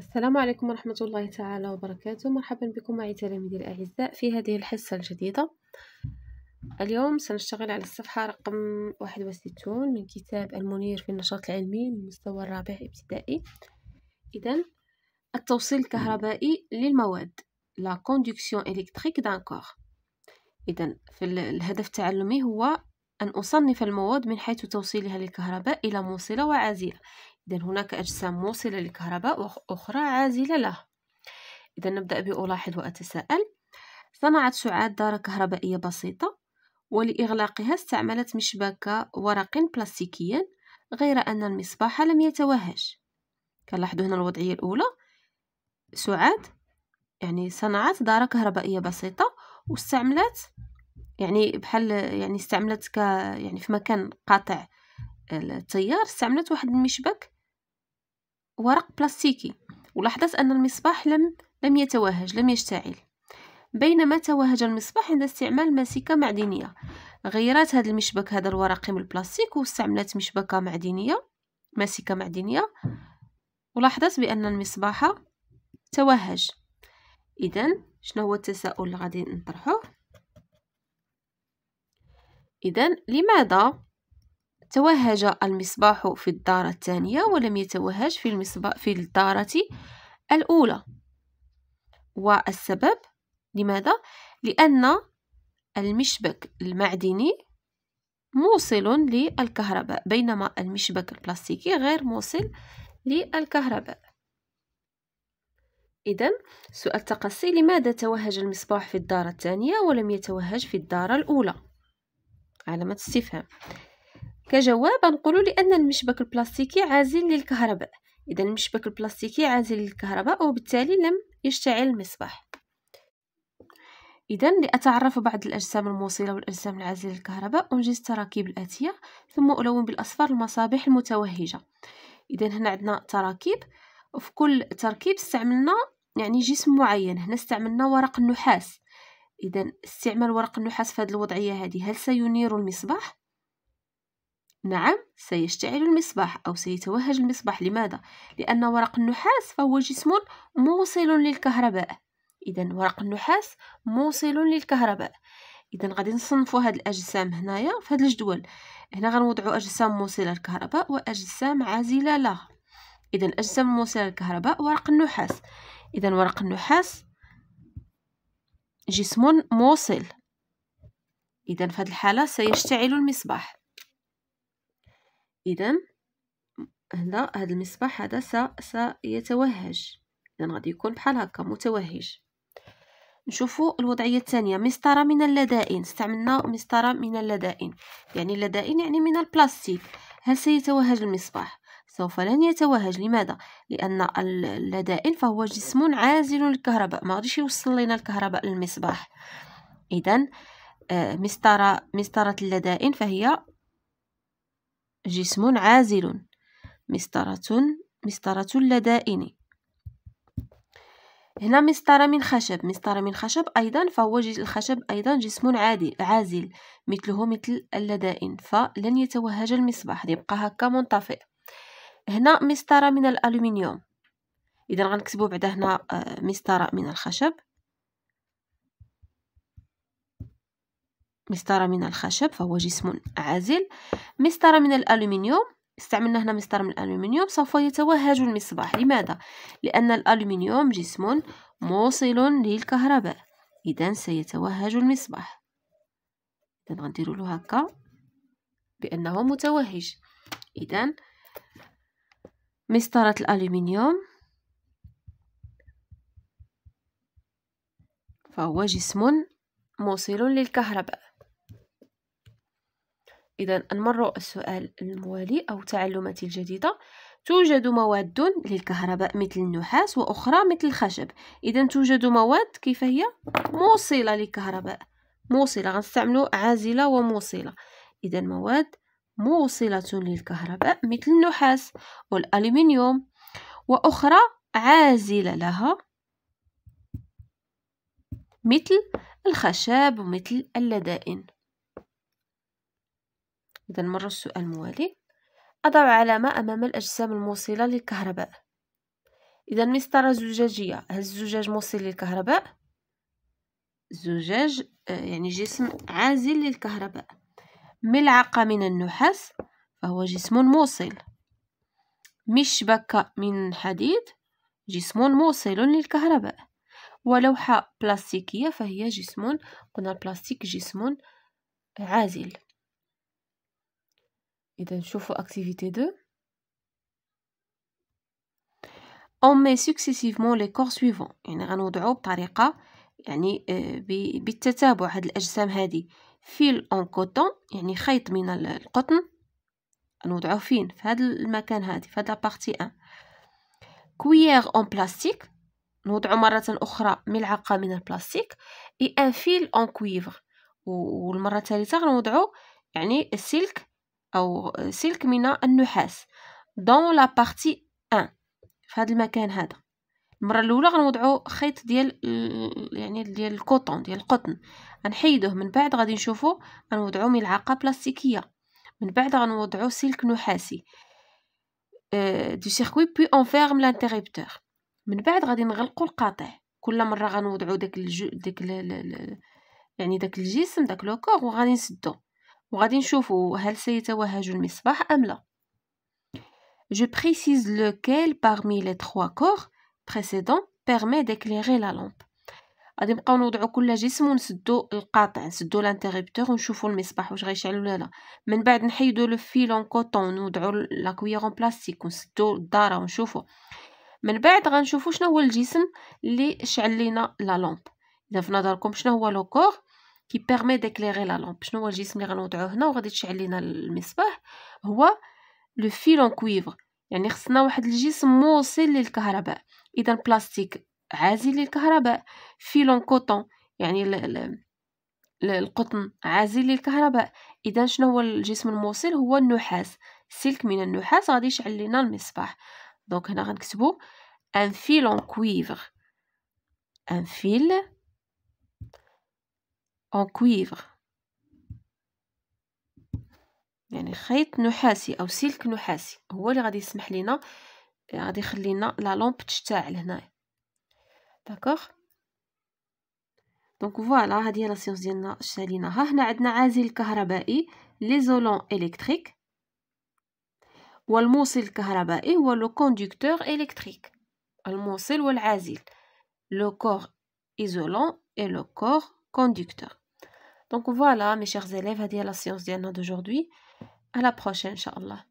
السلام عليكم ورحمة الله تعالى وبركاته مرحبا بكم معي تلاميذي الأعزاء في هذه الحصة الجديدة اليوم سنشتغل على الصفحة رقم 61 من كتاب المنير في النشاط العلمي للمستوى الرابع ابتدائي إذا التوصيل الكهربائي للمواد لا كوندكسيون إلكتريك دان كور إذا الهدف التعلمي هو أن أصنف المواد من حيث توصيلها للكهرباء إلى موصلة وعازلة إذا هناك أجسام موصلة للكهرباء وأخرى عازلة له إذا نبدأ بألاحظ وأتساءل صنعت سعاد دار كهربائية بسيطة ولإغلاقها استعملت مشبك ورق بلاستيكي غير أن المصباح لم يتوهج كنلاحظوا هنا الوضعية الأولى سعاد يعني صنعت دار كهربائية بسيطة واستعملت يعني بحال يعني استعملت ك يعني في مكان قاطع التيار استعملت واحد المشبك ورق بلاستيكي ولاحظت أن المصباح لم لم يتوهج لم يشتعل بينما توهج المصباح عند استعمال ماسكة معدنية غيرت هذا المشبك هذا الورقي من البلاستيك واستعملت مشبكة معدنية ماسكة معدنية ولاحظت بأن المصباح توهج إذا شنو هو التساؤل اللي غادي نطرحه إذا لماذا توهج المصباح في الدارة الثانية ولم يتوهج في, المصباح في الدارة الأولى والسبب لماذا؟ لأن المشبك المعدني موصل للكهرباء بينما المشبك البلاستيكي غير موصل للكهرباء إذا سؤال تقصي لماذا توهج المصباح في الدارة الثانية ولم يتوهج في الدارة الأولى علامة استفهام كجواب نقول لأن المشبك البلاستيكي عازل للكهرباء إذا المشبك البلاستيكي عازل للكهرباء وبالتالي لم يشتعل المصباح إذا لأتعرف بعض الأجسام الموصلة والأجسام العازلة للكهرباء أنجز التراكيب الآتية ثم ألون بالأصفر المصابيح المتوهجة إذا هنا عندنا تراكيب وفي كل تركيب استعملنا يعني جسم معين هنا استعملنا ورق النحاس إذا استعمال ورق النحاس في هذه الوضعية هذه هل سينير المصباح نعم سيشتعل المصباح أو سيتوهج المصباح لماذا؟ لأن ورق النحاس فهو جسم موصل للكهرباء إذا ورق النحاس موصل للكهرباء إذا غادي نصنفوا هاد الأجسام هنايا في هاد الجدول هنا غنوضعوا أجسام موصلة للكهرباء وأجسام عازلة لها إذا الأجسام الموصلة للكهرباء ورق النحاس إذا ورق النحاس جسم موصل إذا في هاد الحالة سيشتعل المصباح اذا هنا هذا المصباح هذا س سيتوهج اذا غادي يكون بحال هكا متوهج نشوفوا الوضعيه الثانيه مسطره من اللدائن استعملنا مسطره من اللدائن يعني اللدائن يعني من البلاستيك هل سيتوهج المصباح سوف لن يتوهج لماذا لان اللدائن فهو جسم عازل للكهرباء ما غاديش يوصل لنا الكهرباء للمصباح اذا آه، مسطره مسطره اللدائن فهي جسم عازل مسطرة مسطرة اللدائن هنا مسطرة من خشب مسطرة من خشب أيضا فهو الخشب أيضا جسم عادي عازل مثله مثل اللدائن فلن يتوهج المصباح يبقى هكا منطفئ هنا مسطرة من الألومنيوم إذا غنكتبو بعدا هنا آه، مسطرة من الخشب مسطرة من الخشب فهو جسم عازل مسطرة من الألومنيوم استعملنا هنا مسطرة من الألومنيوم سوف يتوهج المصباح لماذا؟ لأن الألومنيوم جسم موصل للكهرباء إذا سيتوهج المصباح إذا غنديرو له هكا بأنه متوهج إذا مسطرة الألومنيوم فهو جسم موصل للكهرباء إذا نمر السؤال الموالي أو تعلمتي الجديدة توجد مواد للكهرباء مثل النحاس وأخرى مثل الخشب إذا توجد مواد كيف هي موصلة للكهرباء موصلة غنستعملو عازلة وموصلة إذا مواد موصلة للكهرباء مثل النحاس والألمنيوم وأخرى عازلة لها مثل الخشب ومثل اللدائن إذا مرة السؤال موالي أضع علامة أمام الأجسام الموصلة للكهرباء إذا مسطرة زجاجية هل الزجاج موصل للكهرباء زجاج آه، يعني جسم عازل للكهرباء ملعقة من النحاس فهو جسم موصل مشبكة من حديد جسم موصل للكهرباء ولوحة بلاستيكية فهي جسم قلنا البلاستيك جسم عازل إذا نشوفوا اكتيفيتي 2 اون مي سوكسيسيفمون لي كور سويفون يعني غنوضعو بطريقة يعني آه، بالتتابع هاد الأجسام هادي فيل اون كوتون يعني خيط من القطن نوضعو فين في هاد المكان هادي في هاد لابارتي ان كويير اون بلاستيك نوضعو مرة أخرى ملعقة من البلاستيك اي ان فيل اون كويفر والمرة الثالثة غنوضعو يعني السلك أو سلك من النحاس دون لا بارتي أن في هذا المكان هذا المرة الأولى غنوضعو خيط ديال يعني ديال الكوطون ديال القطن غنحيدوه من بعد غادي نشوفو غنوضعو ملعقة بلاستيكية من بعد غنوضعو سلك نحاسي دو سيركوي بي اونفيرم لانتيغيبتور من بعد غادي نغلقو القاطع كل مرة غنوضعو داك الجو داك يعني داك الجسم داك لو كور وغادي نسدو وغادي نشوفوا هل سيتوهج المصباح أم لا Je précise lequel parmi les trois corps précédents permet d'éclairer la lampe. غادي نبقاو نوضعو كل جسم ونسدو القاطع نسدو لانتيريبتور ونشوفو المصباح واش غيشعل ولا لا من بعد نحيدو لو فيلون كوطون ونوضعو لا اون بلاستيك ونسدو الداره ونشوفو من بعد غنشوفو شنو هو الجسم اللي شعل لينا لا لامب اذا في نظركم شنو هو لو كور كي بيرمي ديكليري لا لامب شنو هو الجسم اللي غنوضعوه هنا وغادي تشعل لينا المصباح هو لو فيل اون كويفر يعني خصنا واحد الجسم موصل للكهرباء اذا بلاستيك عازل للكهرباء فيل اون كوتون يعني ل... ل... القطن عازل للكهرباء اذا شنو هو الجسم الموصل هو النحاس سلك من النحاس غادي يشعل لينا المصباح دونك هنا غنكتبو ان فيل اون كويفر ان فيل en cuivre يعني خيط نحاسي او سلك نحاسي هو اللي غادي يسمح لينا غادي يخلينا لا لامب تشتعل هنايا داكوغ دونك فوالا هذه هي لا سيونس ديالنا شاليناها هنا عندنا عازل كهربائي ليزولون الكتريك والموصل الكهربائي هو لو كوندكتور الكتريك الموصل والعازل لو كور ايزولون اي لو كور كوندكتور Donc voilà mes chers élèves, à à la séance d'aujourd'hui. À la prochaine, Inch'Allah.